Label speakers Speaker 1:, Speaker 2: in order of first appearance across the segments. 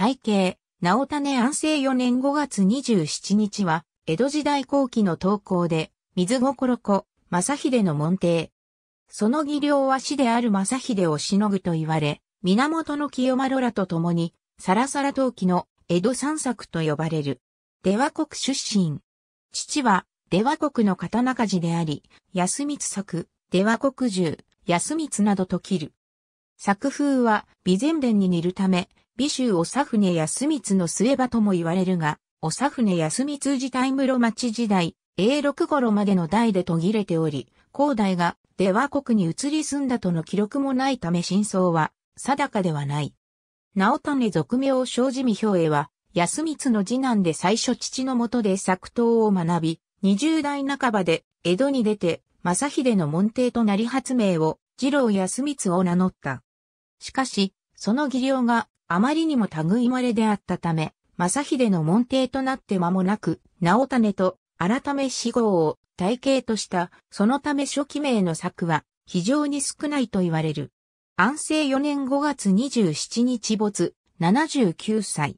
Speaker 1: 体系、直種安政4年5月27日は、江戸時代後期の投稿で、水心子、正秀の門弟。その技量は師である正秀をしのぐと言われ、源の清丸らと共に、さらさら陶器の江戸三作と呼ばれる。出羽国出身。父は、出羽国の刀鍛冶であり、安光作、出羽国獣、安光などと切る。作風は、備前伝に似るため、美州長船康光の末場とも言われるが、長船康光自体室町時代、永禄頃までの代で途切れており、高代が出羽国に移り住んだとの記録もないため真相は定かではない。直種俗名を生じみ表へは、康光の次男で最初父のもとで作刀を学び、20代半ばで江戸に出て、正秀の門弟となり発明を、次郎康光を名乗った。しかし、その技量があまりにも類まれであったため、正秀の門弟となって間もなく、直種と改め死後を体系とした、そのため初期名の作は非常に少ないと言われる。安政4年5月27日没、79歳。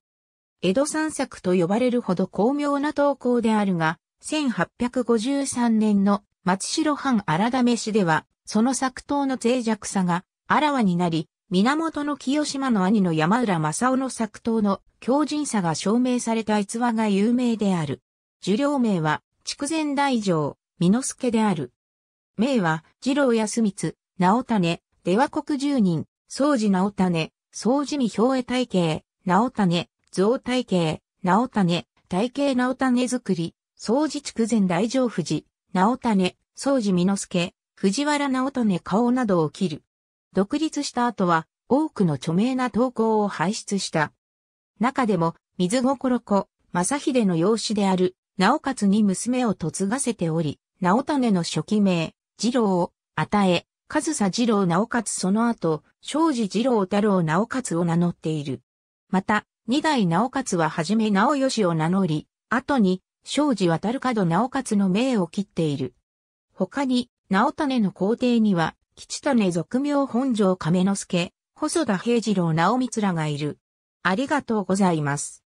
Speaker 1: 江戸三作と呼ばれるほど巧妙な投稿であるが、1853年の松代藩改めしでは、その作刀の脆弱さがあらわになり、源清島の兄の山浦正夫の作刀の強靭さが証明された逸話が有名である。受領名は、筑前大城、美之助である。名は、二郎康光、直種、出羽国住人、宗寺直種、宗寺美表衛体系、直種、造体系、直種、体系直種作り、宗寺筑前大城富士、直種、宗寺美之助、藤原直種顔などを切る。独立した後は多くの著名な投稿を輩出した。中でも、水心子、正秀の養子である、直勝に娘を嫁がせており、直種の初期名、二郎、与え、上総二郎直勝その後、庄司二郎太郎直勝を名乗っている。また、二代直勝ははじめ直義を名乗り、後に、庄司渡る角直勝の名を切っている。他に、直種の皇帝には、吉種俗名本城亀之助、細田平次郎直光らがいる。ありがとうございます。